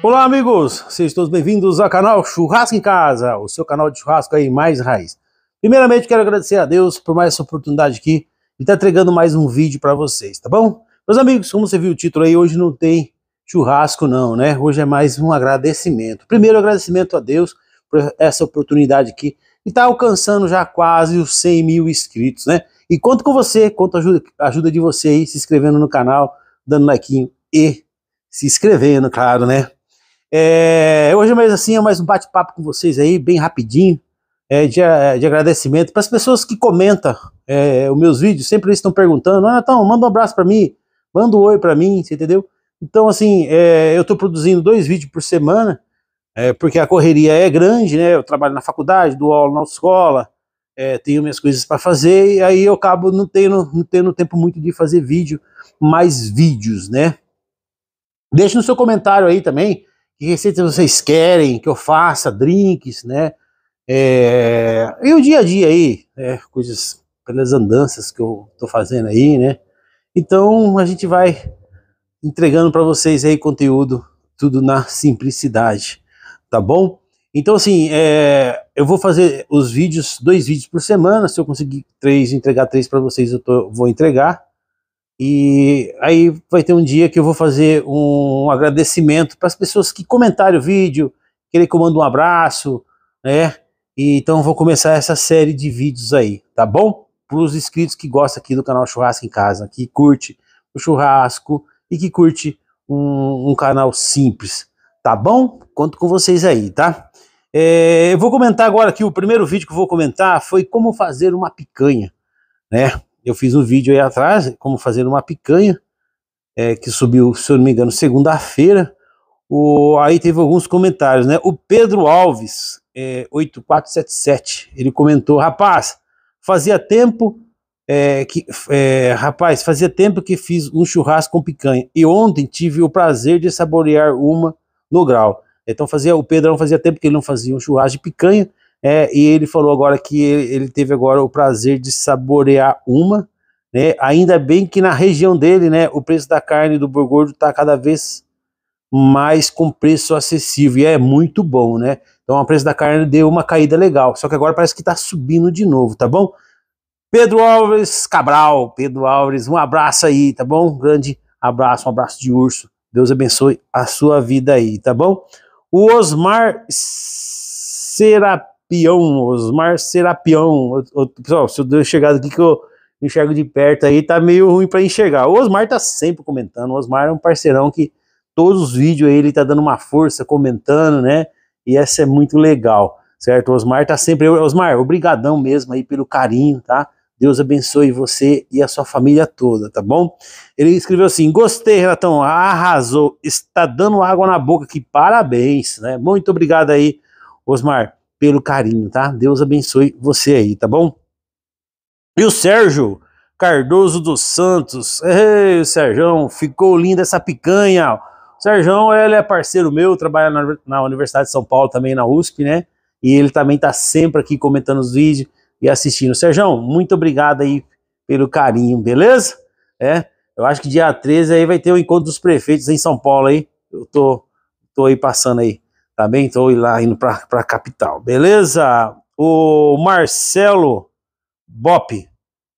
Olá, amigos! Sejam todos bem-vindos ao canal Churrasco em Casa, o seu canal de churrasco aí mais raiz. Primeiramente, quero agradecer a Deus por mais essa oportunidade aqui e estar entregando mais um vídeo para vocês, tá bom? Meus amigos, como você viu o título aí, hoje não tem churrasco não, né? Hoje é mais um agradecimento. Primeiro, agradecimento a Deus por essa oportunidade aqui e tá alcançando já quase os 100 mil inscritos, né? E conto com você, conto a ajuda, ajuda de você aí, se inscrevendo no canal, dando like e se inscrevendo, claro, né? É, hoje é mais assim é mais um bate-papo com vocês aí, bem rapidinho, é, de, é, de, agradecimento para as pessoas que comentam é, os meus vídeos, sempre eles estão perguntando, ah, então, manda um abraço para mim, manda um oi para mim, você entendeu? Então, assim, é, eu estou produzindo dois vídeos por semana, porque a correria é grande, né? Eu trabalho na faculdade, dou aula na escola, tenho minhas coisas para fazer, e aí eu acabo não tendo, não tendo tempo muito de fazer vídeo, mais vídeos, né? Deixe no seu comentário aí também, que receitas vocês querem que eu faça, drinks, né? É, e o dia a dia aí, né? coisas pelas andanças que eu tô fazendo aí, né? Então a gente vai entregando para vocês aí conteúdo, tudo na simplicidade, tá bom? Então assim, é, eu vou fazer os vídeos, dois vídeos por semana, se eu conseguir três, entregar três para vocês, eu tô, vou entregar, e aí vai ter um dia que eu vou fazer um agradecimento para as pessoas que comentaram o vídeo, que eu mande um abraço, né? E então vou começar essa série de vídeos aí, tá bom? Para os inscritos que gostam aqui do canal Churrasco em Casa, que curte o churrasco e que curte um, um canal simples, tá bom? Conto com vocês aí, tá? É, eu vou comentar agora aqui, o primeiro vídeo que eu vou comentar foi como fazer uma picanha, né? eu fiz um vídeo aí atrás, como fazer uma picanha, é, que subiu, se eu não me engano, segunda-feira. Aí teve alguns comentários, né? O Pedro Alves, é, 8477, ele comentou: Rapaz, fazia tempo. É, que, é, rapaz, fazia tempo que fiz um churrasco com picanha e ontem tive o prazer de saborear uma no grau. Então fazia o Pedrão fazia tempo que ele não fazia um churrasco de picanha é, e ele falou agora que ele teve agora o prazer de saborear uma, né? Ainda bem que na região dele, né, o preço da carne do Borgordo está cada vez mais com preço acessível e é muito bom, né? Então o preço da carne deu uma caída legal, só que agora parece que está subindo de novo, tá bom? Pedro Alves Cabral, Pedro Alves, um abraço aí, tá bom? Um grande abraço, um abraço de urso. Deus abençoe a sua vida aí, tá bom? O Osmar Serapim Osmar Serapião. pessoal, se eu deu chegado aqui que eu enxergo de perto aí, tá meio ruim para enxergar. O Osmar tá sempre comentando, o Osmar é um parceirão que todos os vídeos aí ele tá dando uma força, comentando, né? E essa é muito legal, certo? O Osmar tá sempre... Osmar, obrigadão mesmo aí pelo carinho, tá? Deus abençoe você e a sua família toda, tá bom? Ele escreveu assim: gostei, Renatão, arrasou, está dando água na boca aqui, parabéns, né? Muito obrigado aí, Osmar pelo carinho, tá? Deus abençoe você aí, tá bom? E o Sérgio Cardoso dos Santos. Ei, Sérgio, ficou linda essa picanha. O Sérgio, ele é parceiro meu, trabalha na, Universidade de São Paulo, também na USP, né? E ele também tá sempre aqui comentando os vídeos e assistindo. Sérgio, muito obrigado aí pelo carinho, beleza? É, eu acho que dia 13 aí vai ter o encontro dos prefeitos em São Paulo aí. Eu tô, tô aí passando aí. Tá bem? Estou lá indo para a capital. Beleza? O Marcelo Bop,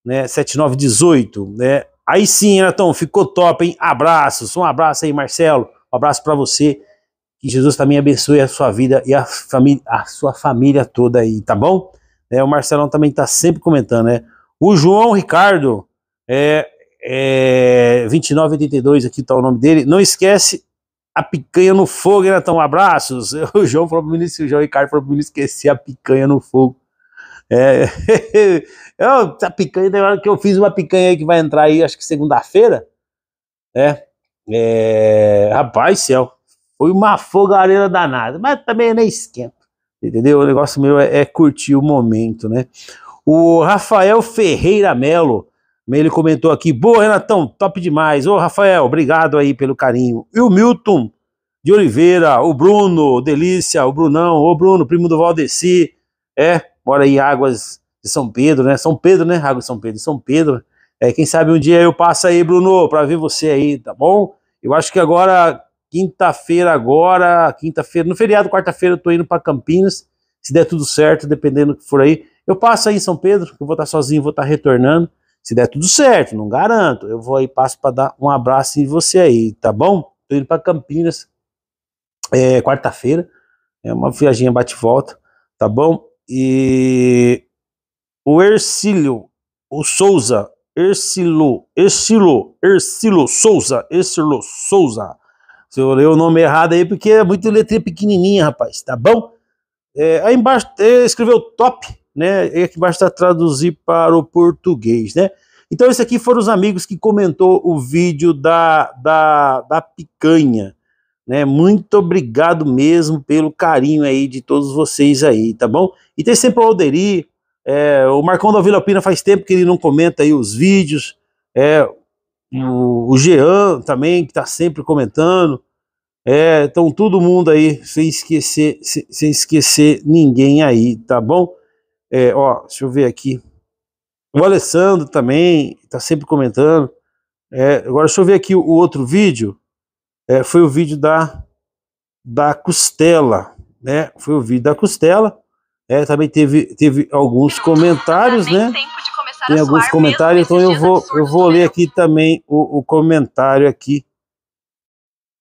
né? 7918, né? Aí sim, Natão, ficou top, hein? Abraços, um abraço aí, Marcelo. Um abraço para você. Que Jesus também abençoe a sua vida e a, família, a sua família toda aí, tá bom? É, o Marcelão também tá sempre comentando, né? O João Ricardo, é, é, 2982 aqui tá o nome dele. Não esquece a picanha no fogo, hein, Netão? Abraços. O João falou pro ministro, o João Ricardo falou pro ministro esquecer a picanha no fogo. É, a picanha, tem hora que eu fiz uma picanha aí que vai entrar aí, acho que segunda-feira. É, é, rapaz, céu, foi uma fogareira danada, mas também nem esquenta, entendeu? O negócio meu é, é curtir o momento, né? O Rafael Ferreira Melo, ele comentou aqui, boa Renatão, top demais. Ô Rafael, obrigado aí pelo carinho. E o Milton de Oliveira, o Bruno, Delícia, o Brunão, o Bruno, primo do Valdeci, é, mora aí em Águas de São Pedro, né? São Pedro, né? Águas de São Pedro, São Pedro. É, quem sabe um dia eu passo aí, Bruno, para ver você aí, tá bom? Eu acho que agora, quinta-feira agora, quinta-feira, no feriado, quarta-feira eu tô indo para Campinas, se der tudo certo, dependendo do que for aí, eu passo aí em São Pedro, eu vou estar tá sozinho, vou estar tá retornando, se der tudo certo, não garanto. Eu vou aí, passo para dar um abraço em você aí, tá bom? Tô indo para Campinas é, quarta-feira. É uma viagem bate-volta, tá bom? E o Ercílio, o Souza, Ercilo, Ercilo, Ercilo Souza, Ercilo Souza. Se eu ler o nome errado aí, porque é muito letrinha pequenininha, rapaz, tá bom? É, aí embaixo é, escreveu top, né? É que basta tá traduzir para o português, né? Então, esse aqui foram os amigos que comentou o vídeo da, da, da picanha. Né? Muito obrigado mesmo pelo carinho aí de todos vocês aí, tá bom? E tem sempre o Alderi, é, o Marcão da Vila Pina faz tempo que ele não comenta aí os vídeos, é, o, o Jean também, que tá sempre comentando. É, então todo mundo aí, sem esquecer, sem, sem esquecer ninguém aí, tá bom? É, ó, deixa eu ver aqui. O Alessandro também está sempre comentando. É, agora deixa eu ver aqui o outro vídeo. É, foi o vídeo da, da costela, né? Foi o vídeo da costela. É, também teve, teve alguns comentários, né? Tem alguns comentários, então eu vou, eu vou ler aqui também o, o comentário aqui,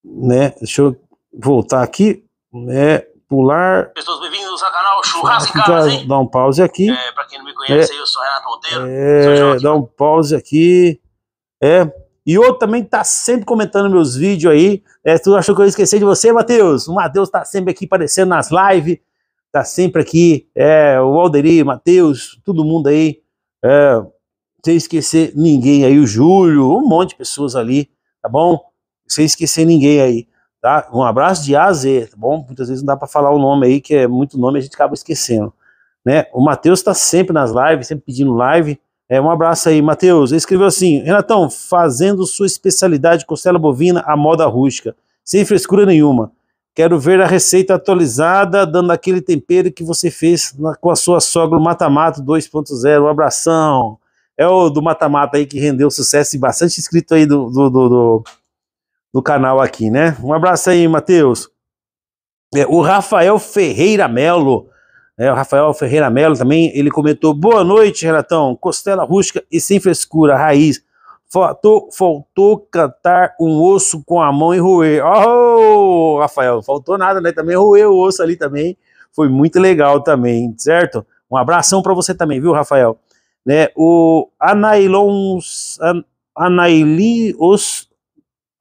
né? Deixa eu voltar aqui, né? pular. Pessoas, bem-vindos ao canal Churrasco em Casa, hein? Dá um pause aqui. É, pra quem não me conhece, é, eu sou Renato Monteiro. É, dá um pause aqui. É. E outro também tá sempre comentando meus vídeos aí. É, tu achou que eu esqueci de você, Matheus? O Matheus tá sempre aqui aparecendo nas lives. Tá sempre aqui. É, o Alderi, Matheus, todo mundo aí. É, sem esquecer ninguém aí, o Júlio, um monte de pessoas ali, tá bom? Sem esquecer ninguém aí. Tá? Um abraço de A a Z, tá bom? Muitas vezes não dá para falar o nome aí, que é muito nome, a gente acaba esquecendo. Né? O Matheus está sempre nas lives, sempre pedindo live. É, um abraço aí, Matheus. Ele escreveu assim: Renatão, fazendo sua especialidade costela bovina à moda rústica, sem frescura nenhuma. Quero ver a receita atualizada, dando aquele tempero que você fez na, com a sua sogra Mata-Mato 2.0. Um abração. É o do mata aí que rendeu sucesso e bastante inscrito aí do, do, do, do do canal aqui, né? Um abraço aí, Matheus. É, o Rafael Ferreira Melo, é, o Rafael Ferreira Melo também, ele comentou: Boa noite, Renatão. Costela rústica e sem frescura, raiz. Faltou, faltou cantar um osso com a mão e roer. Oh, Rafael, faltou nada, né? Também roeu o osso ali também. Foi muito legal também, certo? Um abração para você também, viu, Rafael? Né, o Anailon, An, Anaili, os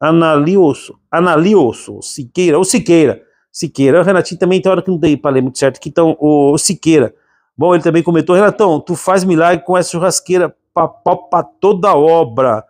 Analioso, Analioso, Siqueira, o Siqueira, Siqueira, o Renatinho também tem hora que não dei para ler muito certo, que então, o, o Siqueira, bom, ele também comentou, Renatão, tu faz milagre com essa churrasqueira para toda obra,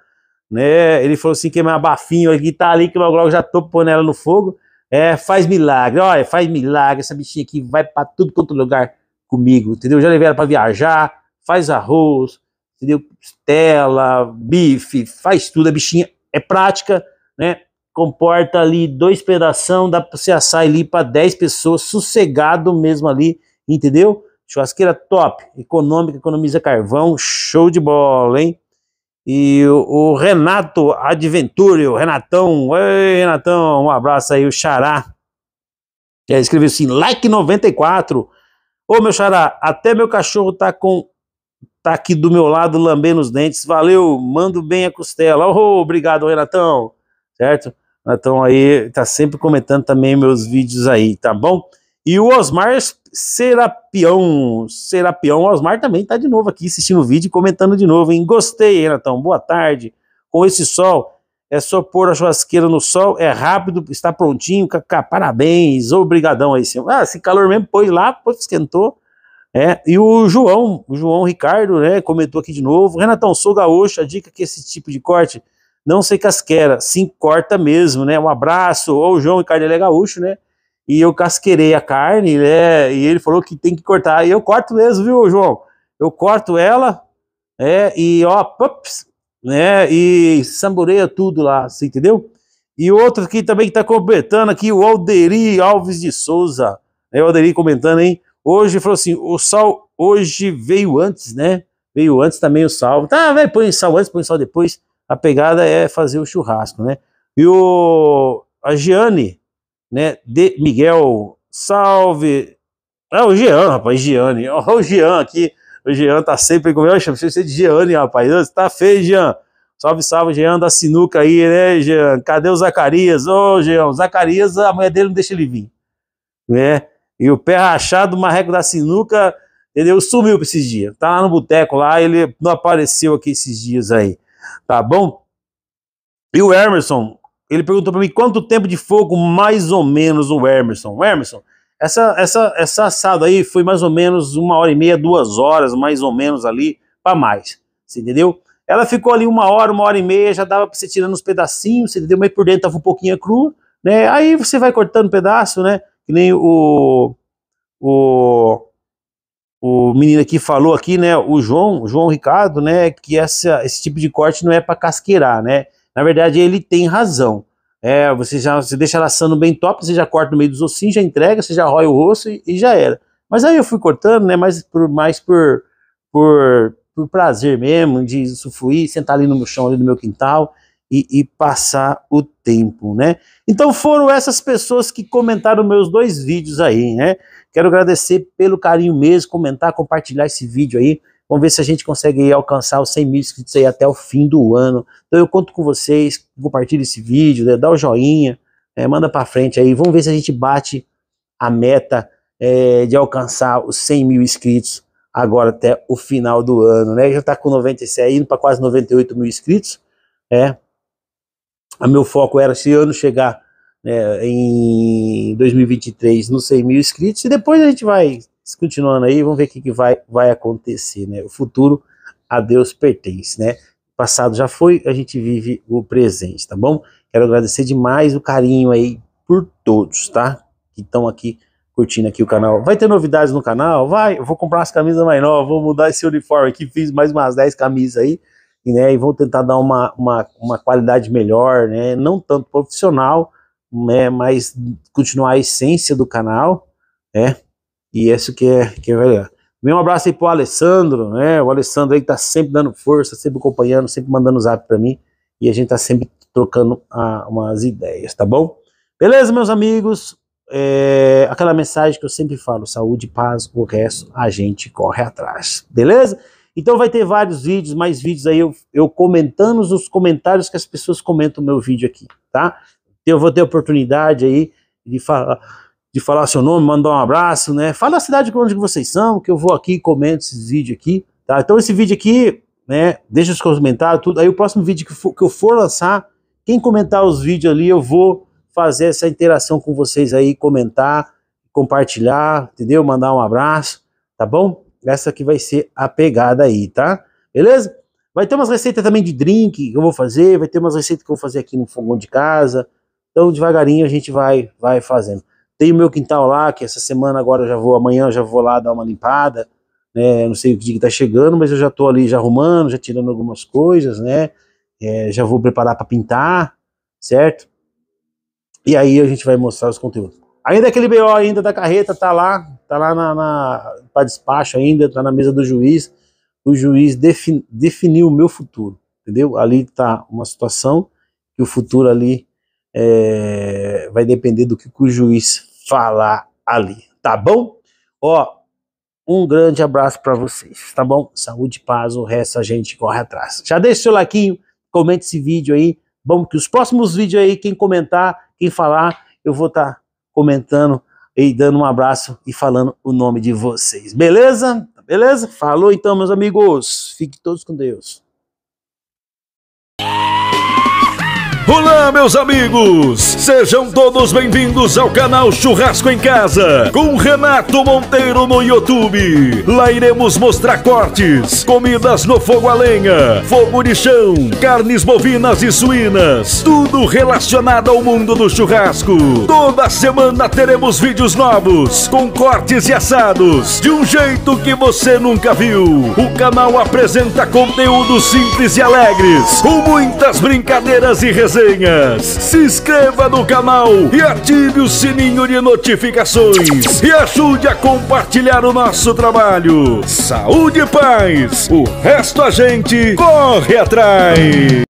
né, ele falou assim, que é meu abafinho aqui, tá ali, que logo logo já tô pondo ela no fogo, é, faz milagre, olha, faz milagre, essa bichinha aqui vai para tudo quanto lugar comigo, entendeu, já levei ela para viajar, faz arroz, entendeu, costela, bife, faz tudo, a bichinha é prática, né? Comporta ali dois pedação, dá para você assar ali para 10 pessoas, sossegado mesmo ali, entendeu? Churrasqueira top, econômica, economiza carvão, show de bola, hein? E o, o Renato Adventúrio Renatão, ei, Renatão, um abraço aí, o Xará. Já escreveu assim, like 94. Ô meu Xará, até meu cachorro tá com tá aqui do meu lado lambendo os dentes. Valeu, mando bem a costela. Oh, obrigado, Renatão certo? Então aí tá sempre comentando também meus vídeos aí, tá bom? E o Osmar Serapião, Serapião, Osmar também tá de novo aqui assistindo o vídeo e comentando de novo, hein? Gostei, Renatão, boa tarde. Com esse sol, é só pôr a churrasqueira no sol, é rápido, está prontinho, cacá, parabéns, obrigadão aí, Ah, esse calor mesmo, pôs lá, pôs, esquentou. É, e o João, o João Ricardo, né, comentou aqui de novo. Renatão, sou gaúcho, a dica é que esse tipo de corte não sei casquera, sim corta mesmo, né? Um abraço, ou João e Cardelé Gaúcho, né? E eu casqueirei a carne, né? E ele falou que tem que cortar. E eu corto mesmo, viu, João? Eu corto ela, é, e ó, pups, né? E sambureia tudo lá, assim, entendeu? E outro aqui também que tá comentando aqui, o Alderi Alves de Souza. é O Alderi comentando, hein? Hoje falou assim: o sal hoje veio antes, né? Veio antes também o sal. Tá, vai, põe sal antes, põe sal depois a pegada é fazer o churrasco, né? E o a Giane, né, de Miguel, salve. Ah, o Jean, rapaz, Giane. Ó, o Jean aqui, o Jean tá sempre comigo. Eu chamo você de Giane, rapaz. Tá feio, Jean. Salve, salve, Jean da sinuca aí, né, Jean? Cadê o Zacarias? Ô, oh, Jean, Zacarias, a mulher dele não deixa ele vir, né? E o pé rachado, o marreco da sinuca, entendeu? Sumiu pra esses dias. Tá lá no boteco lá, ele não apareceu aqui esses dias aí tá bom? E o Emerson, ele perguntou para mim quanto tempo de fogo mais ou menos o Emerson. O Emerson, essa, essa, essa assada aí foi mais ou menos uma hora e meia, duas horas, mais ou menos ali, para mais. Você entendeu? Ela ficou ali uma hora, uma hora e meia, já dava para você tirando uns pedacinhos, você entendeu? Mas por dentro tava um pouquinho cru, né? Aí você vai cortando um pedaço, né? Que nem o. O o menino aqui falou aqui, né, o João, o João Ricardo, né, que essa, esse tipo de corte não é para casqueirar, né? Na verdade, ele tem razão. É, você já você deixa ela assando bem top, você já corta no meio dos ossinhos, já entrega, você já rói o osso e, e já era. Mas aí eu fui cortando, né, Mais por mais por por, por prazer mesmo, de usufruir, sentar ali no meu chão ali no meu quintal e, e, passar o tempo, né? Então foram essas pessoas que comentaram meus dois vídeos aí, né? Quero agradecer pelo carinho mesmo, comentar, compartilhar esse vídeo aí. Vamos ver se a gente consegue alcançar os 100 mil inscritos aí até o fim do ano. Então eu conto com vocês, compartilhe esse vídeo, né? dá o um joinha, é, manda para frente aí. Vamos ver se a gente bate a meta é, de alcançar os 100 mil inscritos agora até o final do ano, né? Já tá com 97, indo para quase 98 mil inscritos, é, o meu foco era esse ano chegar né, em 2023 nos 100 mil inscritos e depois a gente vai continuando aí, vamos ver o que, que vai, vai acontecer, né? O futuro a Deus pertence, né? O passado já foi, a gente vive o presente, tá bom? Quero agradecer demais o carinho aí por todos, tá? Que estão aqui curtindo aqui o canal. Vai ter novidades no canal? Vai, eu vou comprar umas camisas mais novas, vou mudar esse uniforme aqui, fiz mais umas 10 camisas aí né, e vão tentar dar uma, uma, uma qualidade melhor, né, não tanto profissional, né, mas continuar a essência do canal, né, e é isso que é, que é legal. Meu um abraço aí pro Alessandro, né, o Alessandro aí que tá sempre dando força, sempre acompanhando, sempre mandando zap para mim, e a gente tá sempre trocando a, ah, umas ideias, tá bom? Beleza, meus amigos? É, aquela mensagem que eu sempre falo, saúde, paz, o resto a gente corre atrás, beleza? Então vai ter vários vídeos, mais vídeos aí eu, eu comentando os comentários que as pessoas comentam o meu vídeo aqui, tá? Então eu vou ter oportunidade aí de falar, de falar seu nome, mandar um abraço, né? Fala a cidade onde vocês são, que eu vou aqui e comento esses vídeos aqui, tá? Então esse vídeo aqui, né, deixa os comentários, tudo. Aí o próximo vídeo que, for, que eu for lançar, quem comentar os vídeos ali, eu vou fazer essa interação com vocês aí, comentar, compartilhar, entendeu? Mandar um abraço, tá bom? Essa que vai ser a pegada aí, tá? Beleza? Vai ter umas receitas também de drink que eu vou fazer, vai ter umas receitas que eu vou fazer aqui no fogão de casa. Então devagarinho a gente vai vai fazendo. Tem o meu quintal lá, que essa semana agora eu já vou, amanhã eu já vou lá dar uma limpada, né? não sei o que dia que tá chegando, mas eu já tô ali já arrumando, já tirando algumas coisas, né? É, já vou preparar para pintar, certo? E aí a gente vai mostrar os conteúdos. Ainda é aquele BO ainda da carreta tá lá, tá lá na, na para despacho ainda, tá na mesa do juiz, o juiz defin, definiu o meu futuro, entendeu? Ali tá uma situação que o futuro ali é, vai depender do que, que o juiz falar ali, tá bom? Ó, um grande abraço para vocês, tá bom? Saúde, paz, o resto a gente corre atrás. Já deixa o seu like comente esse vídeo aí. bom que os próximos vídeos aí, quem comentar, quem falar, eu vou estar tá comentando e dando um abraço e falando o nome de vocês. Beleza? Beleza? Falou então, meus amigos. Fiquem todos com Deus. Olá, meus amigos! Sejam todos bem-vindos ao canal Churrasco em Casa, com Renato Monteiro no YouTube. Lá iremos mostrar cortes, comidas no fogo a lenha, fogo de chão, carnes bovinas e suínas, tudo relacionado ao mundo do churrasco. Toda semana teremos vídeos novos, com cortes e assados, de um jeito que você nunca viu. O canal apresenta conteúdos simples e alegres, com muitas brincadeiras e resenhas resenhas. Se inscreva no canal e ative o sininho de notificações. E ajude a compartilhar o nosso trabalho. Saúde e paz. O resto a gente corre atrás.